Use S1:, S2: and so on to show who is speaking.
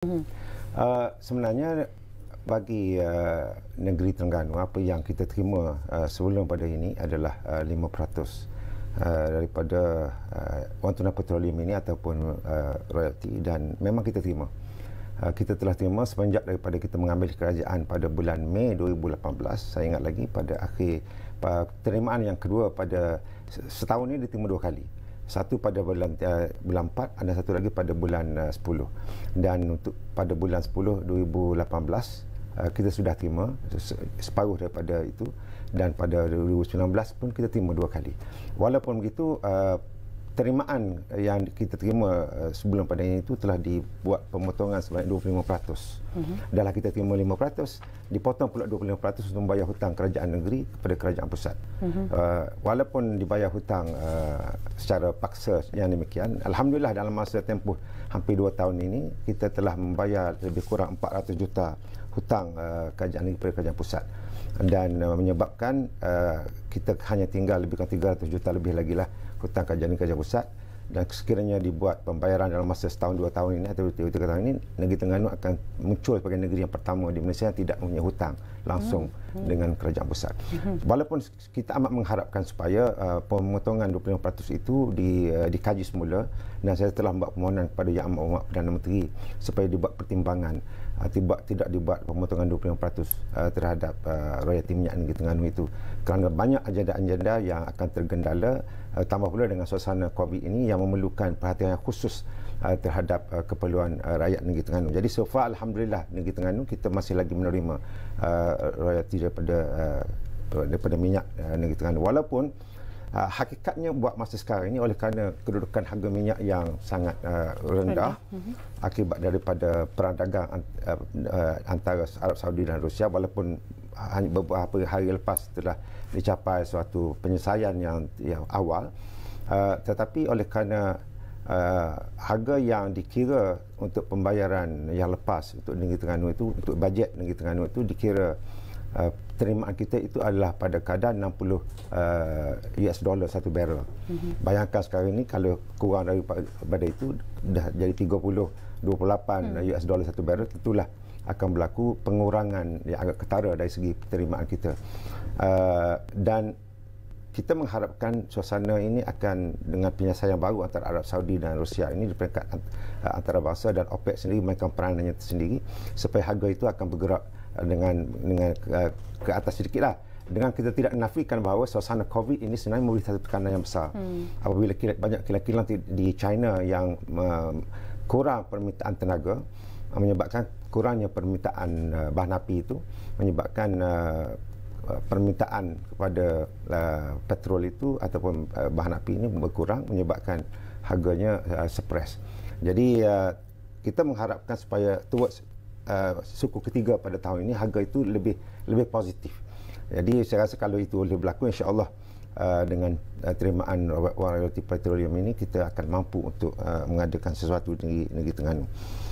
S1: Mhm. Uh, sebenarnya bagi uh, negeri Terengganu apa yang kita terima uh, sebelum pada ini adalah uh, 5% uh, daripada uh, wang tunai petroleum ini ataupun uh, royalti dan memang kita terima. Uh, kita telah terima semenjak daripada kita mengambil kerajaan pada bulan Mei 2018. Saya ingat lagi pada akhir uh, penerimaan yang kedua pada setahun ini diterima dua kali satu pada bulan uh, bulan 4 dan satu lagi pada bulan eh, uh, 10 dan untuk pada bulan 10 2018 uh, kita sudah terima separuh daripada itu dan pada 2019 pun kita terima dua kali walaupun begitu uh, terimaan yang kita terima eh, sebelum pada ini itu telah dibuat pemotongan sebanyak 25%. Mm-hmm. Dalam kita terima 5%, dipotong pula 25% untuk membayar hutang kerajaan negeri kepada kerajaan pusat. Mm-hmm. Uh, walaupun dibayar hutang uh, secara paksa yang demikian, Alhamdulillah dalam masa tempoh hampir 2 tahun ini, kita telah membayar lebih kurang 400 juta hutang uh, kerajaan negeri kepada kerajaan pusat dan uh, menyebabkan uh, kita hanya tinggal lebih kurang 300 juta lebih lagi lah hutang kajian negara kajian pusat dan sekiranya dibuat pembayaran dalam masa setahun dua tahun ini atau tiga, tahun ini negeri Terengganu akan muncul sebagai negeri yang pertama di Malaysia yang tidak mempunyai hutang langsung hmm dengan kerajaan pusat. Walaupun kita amat mengharapkan supaya uh, pemotongan 25% itu di, uh, dikaji semula dan saya telah membuat permohonan kepada Yang Amat Umat Perdana Menteri supaya dibuat pertimbangan uh, tidak tidak dibuat pemotongan 25% uh, terhadap uh, royalti minyak negeri Terengganu itu kerana banyak agenda-agenda yang akan tergendala uh, tambah pula dengan suasana Covid ini yang memerlukan perhatian khusus uh, terhadap uh, keperluan uh, rakyat negeri Terengganu. Jadi so far alhamdulillah negeri Terengganu kita masih lagi menerima uh, royalti daripada uh, daripada minyak uh, negeri Terengganu walaupun uh, hakikatnya buat masa sekarang ini oleh kerana kedudukan harga minyak yang sangat uh, rendah Benda. Mhm. akibat daripada perang dagang uh, antara Arab Saudi dan Rusia walaupun hanya beberapa hari lepas telah dicapai suatu penyelesaian yang, yang awal uh, tetapi oleh kerana uh, harga yang dikira untuk pembayaran yang lepas untuk negeri Terengganu itu untuk bajet negeri Terengganu itu dikira uh, eh, terimaan kita itu adalah pada kadar 60 uh, US dollar satu barrel. Mm-hmm. Bayangkan sekarang ini kalau kurang daripada itu dah jadi 30 28 mm-hmm. US dollar satu barrel itulah akan berlaku pengurangan yang agak ketara dari segi terimaan kita. Uh, dan kita mengharapkan suasana ini akan dengan penyelesaian baru antara Arab Saudi dan Rusia ini di peringkat eh, antarabangsa dan OPEC sendiri memainkan peranannya tersendiri supaya harga itu akan bergerak eh, dengan dengan eh, ke atas sedikitlah dengan kita tidak menafikan bahawa suasana COVID ini sebenarnya memberi satu tekanan yang besar. Hmm. Apabila kira, banyak kilang-kilang di China yang uh, kurang permintaan tenaga menyebabkan kurangnya permintaan uh, bahan api itu menyebabkan uh, Eh, permintaan kepada uh, petrol itu ataupun uh, bahan api ini berkurang menyebabkan harganya uh, suppress. Jadi uh, kita mengharapkan supaya towards uh, suku ketiga pada tahun ini harga itu lebih lebih positif. Jadi saya rasa kalau itu boleh berlaku insya-Allah Uh, dengan uh, terimaan royalty petroleum ini kita akan mampu untuk uh, mengadakan sesuatu di negeri Terengganu.